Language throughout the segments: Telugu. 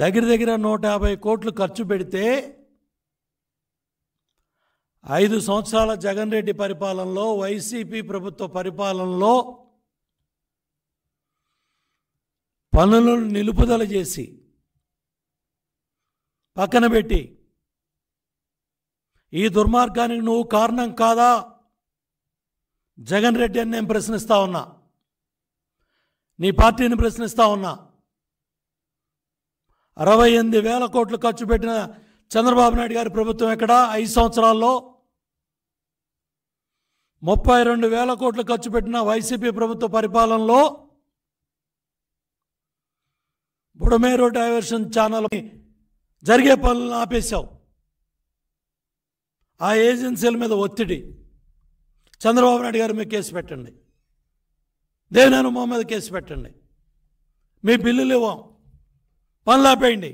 దగ్గర దగ్గర నూట యాభై కోట్లు ఖర్చు పెడితే ఐదు సంవత్సరాల జగన్ రెడ్డి పరిపాలనలో వైసీపీ ప్రభుత్వ పరిపాలనలో పనులను నిలుపుదల చేసి పక్కన పెట్టి ఈ దుర్మార్గానికి నువ్వు కారణం కాదా జగన్ రెడ్డి అని నేను ప్రశ్నిస్తా ఉన్నా నీ పార్టీని ప్రశ్నిస్తా ఉన్నా అరవై ఎనిమిది వేల కోట్లు ఖర్చు పెట్టిన చంద్రబాబు నాయుడు గారి ప్రభుత్వం ఎక్కడ ఐదు సంవత్సరాల్లో ముప్పై రెండు వేల కోట్లు ఖర్చు పెట్టిన వైసీపీ ప్రభుత్వ పరిపాలనలో బుడమేరు డైవర్షన్ ఛానల్ జరిగే పనులను ఆపేశావు ఆ ఏజెన్సీల మీద ఒత్తిడి చంద్రబాబు నాయుడు గారు మీకు కేసు పెట్టండి దేవినేని మీద కేసు పెట్టండి మీ బిల్లులు ఇవ్వం పనులు ఆపేయండి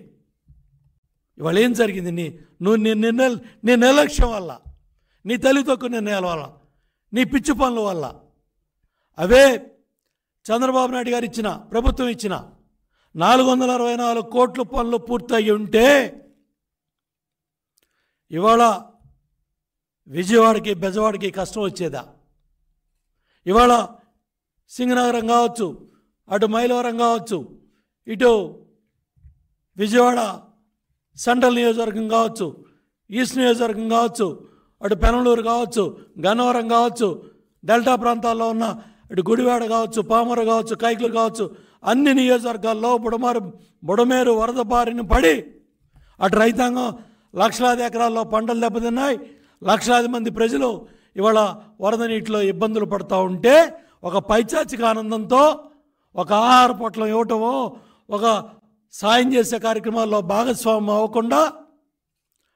ఇవాళ ఏం జరిగింది నీ నువ్వు నీ నిర్ణ నీ నిర్లక్ష్యం వల్ల నీ తల్లి తక్కువ నిర్ణయాల వల్ల నీ పిచ్చి పనుల వల్ల అవే చంద్రబాబు నాయుడు గారు ఇచ్చిన ప్రభుత్వం ఇచ్చిన నాలుగు వందల అరవై నాలుగు కోట్ల పనులు పూర్తయి ఉంటే ఇవాళ విజయవాడకి బెజవాడకి కష్టం వచ్చేదా ఇవాళ సింగనగరం కావచ్చు అటు మైలవరం కావచ్చు ఇటు విజయవాడ సెంట్రల్ నియోజకవర్గం కావచ్చు ఈస్ట్ నియోజకవర్గం కావచ్చు అటు పెనలూరు కావచ్చు గన్నవరం కావచ్చు డెల్టా ప్రాంతాల్లో ఉన్న ఇటు గుడివాడ కావచ్చు పామూరు కావచ్చు కైకులు కావచ్చు అన్ని నియోజకవర్గాల్లో బుడమారు బుడమేరు వరద బారిన పడి అటు రైతాంగం లక్షలాది ఎకరాల్లో పంటలు దెబ్బతిన్నాయి లక్షలాది మంది ప్రజలు ఇవాళ వరద నీటిలో ఇబ్బందులు పడుతూ ఉంటే ఒక పైచాచిక ఆనందంతో ఒక ఆహార పొట్లం ఇవ్వటమో ఒక సాయం చేసే కార్యక్రమాల్లో భాగస్వామ్యం అవ్వకుండా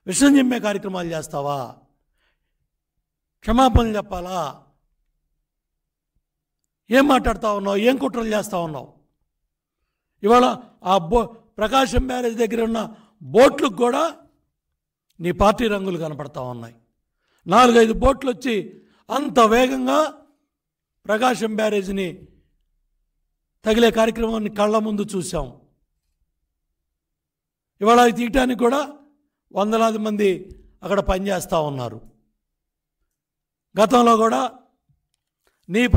విషం చెమ్మే కార్యక్రమాలు చేస్తావా క్షమాపణలు చెప్పాలా ఏం మాట్లాడుతూ ఉన్నావు ఏం కుట్రలు చేస్తూ ఉన్నావు ఇవాళ ఆ బో ప్రకాశం బ్యారేజ్ దగ్గర ఉన్న బోట్లకు కూడా నీ పార్టీ రంగులు కనపడతా ఉన్నాయి నాలుగైదు బోట్లు వచ్చి అంత వేగంగా ప్రకాశం బ్యారేజ్ని తగిలే కార్యక్రమాన్ని కళ్ళ ముందు చూసాము ఇవాళ అవి తీయటానికి కూడా వందలాది మంది అక్కడ పనిచేస్తూ ఉన్నారు గతంలో కూడా నీ